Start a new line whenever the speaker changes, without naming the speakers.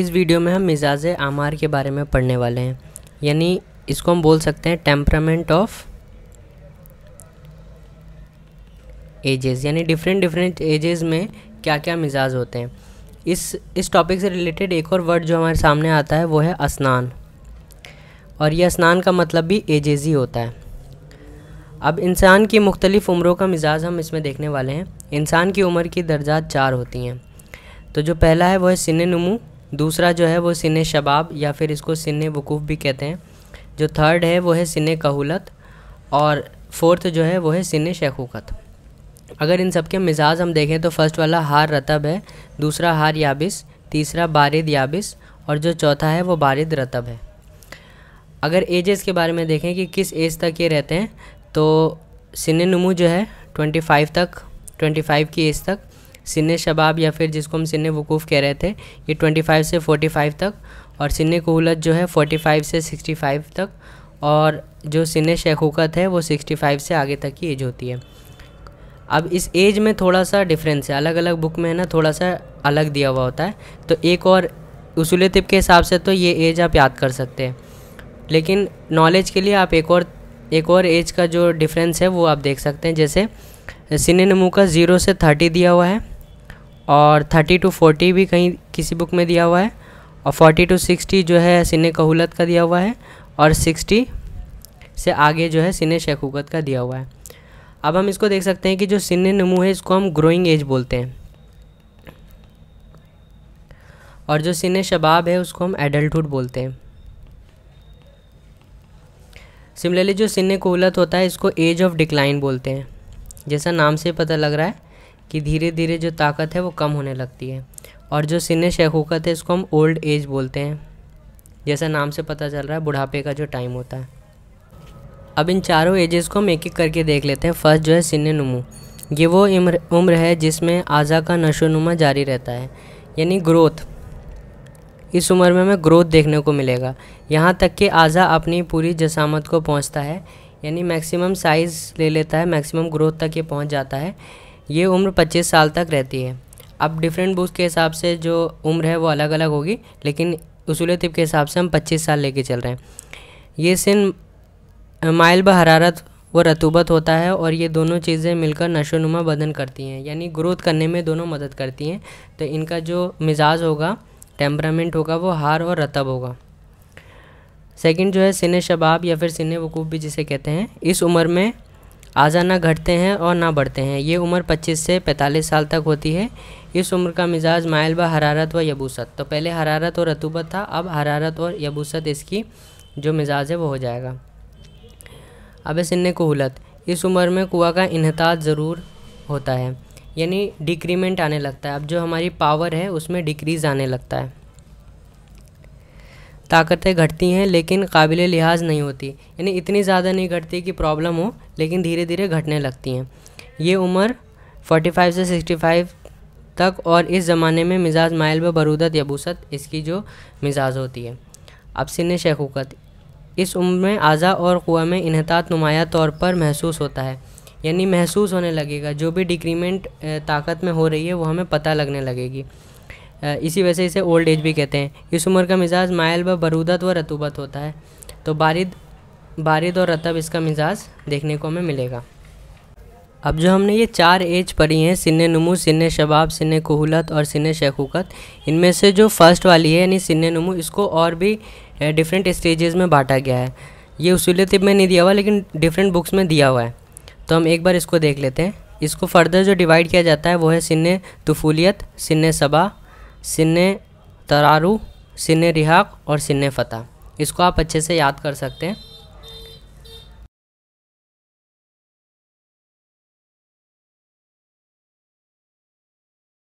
इस वीडियो में हम मिजाज आमार के बारे में पढ़ने वाले हैं यानी इसको हम बोल सकते हैं टेम्परामेंट ऑफ एजेस यानी डिफरेंट डिफरेंट एजेस में क्या क्या मिजाज होते हैं इस इस टॉपिक से रिलेटेड एक और वर्ड जो हमारे सामने आता है वो है असनान और ये असनान का मतलब भी एजेज ही होता है अब इंसान की मुख्तलिफ़ उम्रों का मिजाज हम इसमें देखने वाले हैं इंसान की उम्र की दर्जात चार होती हैं तो जो पहला है वह है सिने नमू दूसरा जो है वो सिन शबाब या फिर इसको सिन वकूफ़ भी कहते हैं जो थर्ड है वो है सिन कहूलत और फोर्थ जो है वो है सिन शेखुकत अगर इन सब के मिजाज हम देखें तो फर्स्ट वाला हार रतब है दूसरा हार याबिस तीसरा बारिद याबिस और जो चौथा है वो बारिद रतब है अगर एजेस के बारे में देखें कि किस एज तक ये रहते हैं तो सिन नमू जो है ट्वेंटी फाइव तक ट्वेंटी फाइव की एज तक सिन शबाब या फिर जिसको हम सिन वकूफ़ कह रहे थे ये 25 से 45 तक और सिन कोहलत जो है 45 से 65 तक और जो सिन शेखुकत है वो 65 से आगे तक की एज होती है अब इस एज में थोड़ा सा डिफरेंस है अलग अलग बुक में है ना थोड़ा सा अलग दिया हुआ होता है तो एक और उसूल तिब के हिसाब से तो ये एज आप याद कर सकते हैं लेकिन नॉलेज के लिए आप एक और एक और एज का जो डिफरेंस है वो आप देख सकते हैं जैसे सिने नमू का ज़ीरो से थर्टी दिया हुआ है और थर्टी टू फोर्टी भी कहीं किसी बुक में दिया हुआ है और फोर्टी टू सिक्सटी जो है सिने कहूलत का दिया हुआ है और सिक्सटी से आगे जो है सिने शेखुकत का दिया हुआ है अब हम इसको देख सकते हैं कि जो सिने नमू है इसको हम ग्रोइंग एज बोलते हैं और जो सिने शबाब है उसको हम एडल्टुड बोलते हैं सिमिलरली जो सिने कोलत होता है इसको एज ऑफ डिक्लाइन बोलते हैं जैसा नाम से पता लग रहा है कि धीरे धीरे जो ताकत है वो कम होने लगती है और जो सिन शैखूकत है इसको हम ओल्ड एज बोलते हैं जैसा नाम से पता चल रहा है बुढ़ापे का जो टाइम होता है अब इन चारों एजेस को हम एक एक करके देख लेते हैं फर्स्ट जो है सिन नमू ये वो उम्र है जिसमें आज़ा का नशोनुमा जारी रहता है यानी ग्रोथ इस उम्र में हमें ग्रोथ देखने को मिलेगा यहाँ तक कि आज़ा अपनी पूरी जसामत को पहुँचता है यानी मैक्सिमम साइज़ ले लेता है मैक्सिमम ग्रोथ तक ये पहुँच जाता है ये उम्र पच्चीस साल तक रहती है अब डिफरेंट बुक्स के हिसाब से जो उम्र है वो अलग अलग होगी लेकिन उसूल तिब के हिसाब से हम पच्चीस साल लेके चल रहे हैं ये सिन माइल ब हरारत व रतूबत होता है और ये दोनों चीज़ें मिलकर नशोनुमा बदन करती हैं यानी ग्रोथ करने में दोनों मदद करती हैं तो इनका जो मिजाज होगा टेम्परामेंट होगा वो हार और रतब होगा सेकंड जो है सिने शबाब या फिर सिने वकूफ़ भी जिसे कहते हैं इस उम्र में आज़ा ना घटते हैं और ना बढ़ते हैं ये उम्र 25 से 45 साल तक होती है इस उम्र का मिजाज मायल बा हरारत व यबूसत तो पहले हरारत और रतूबत था अब हरारत और यबूसत इसकी जो मिजाज है वो हो जाएगा अब सिन्ने कोहलत इस उम्र में कुआ का इनहतात ज़रूर होता है यानी डिक्रीमेंट आने लगता है अब जो हमारी पावर है उसमें डिक्रीज़ आने लगता है ताकतें घटती हैं लेकिन काबिल लिहाज नहीं होती यानी इतनी ज़्यादा नहीं घटती कि प्रॉब्लम हो लेकिन धीरे धीरे घटने लगती हैं ये उम्र 45 से 65 तक और इस ज़माने में मिजाज माइल व बरूदत यबूसत इसकी जो मिजाज होती है अब सिन शेखुकत इस उम्र में आज़ा और कुआ में इनहतात नुमाया तौर पर महसूस होता है यानी महसूस होने लगेगा जो भी डिक्रीमेंट ताकत में हो रही है वो हमें पता लगने लगेगी इसी वजह से इसे ओल्ड एज भी कहते हैं इस उम्र का मिजाज मायल व बरूदत व रतूबत होता है तो बारिद बारिद और रतब इसका मिजाज देखने को हमें मिलेगा अब जो हमने ये चार एज पढ़ी हैं सिन नमू सिन शबाब सिन कोहलत और सिन शेखुकत इनमें से जो फर्स्ट वाली है यानी सिन नमू इसको और भी डिफरेंट स्टेजेस में बांटा गया है ये उसूल तिब में नहीं दिया हुआ लेकिन डिफरेंट बुक्स में दिया हुआ है तो हम एक बार इसको देख लेते हैं इसको फर्दर जो डिवाइड किया जाता है वो है सिन तफूलियत सिन सबा सिने तरारू सिने रिहाक और सिने फ़तह इसको आप अच्छे से याद कर सकते हैं